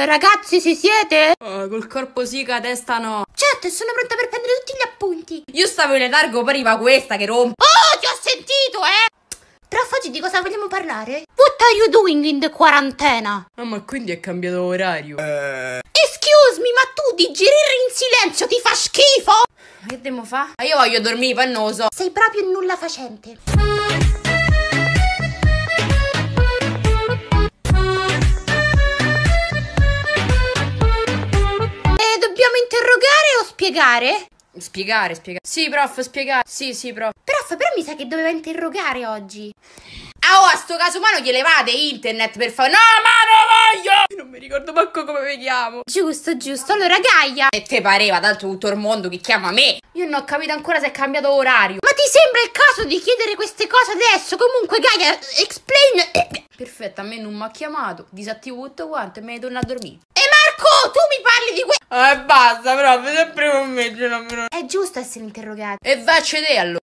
Eh, ragazzi, ci siete? Uh, col corpo sì, che a testa no. Certo, sono pronta per prendere tutti gli appunti. Io stavo in letargo, prima questa che rompe. Oh, ti ho sentito, eh! Prof, oggi di cosa vogliamo parlare? What are you doing in the quarantena? Ah, ma quindi è cambiato orario. Eh... Excuse me, ma tu digerire in silenzio ti fa schifo? Ma che devo fa? Ma ah, io voglio dormire, pannoso. Sei proprio nulla facente. spiegare? Spiegare, spiegare. Sì, prof, spiegare. Sì, sì, prof. Prof, però mi sa che doveva interrogare oggi. Ah, oh, a sto caso umano gli levate internet per favore. No, ma non voglio! Non mi ricordo manco come mi chiamo. Giusto, giusto. Allora, Gaia. E te pareva, tanto tutto il mondo che chiama me. Io non ho capito ancora se è cambiato orario. Ma ti sembra il caso di chiedere queste cose adesso? Comunque, Gaia, explain. Perfetto, a me non mi ha chiamato. Disattivo tutto quanto e me ne torno a dormire. E Marco, tu eh, basta, però sempre con me, non mi... È giusto essere interrogati. E va a cedere allora.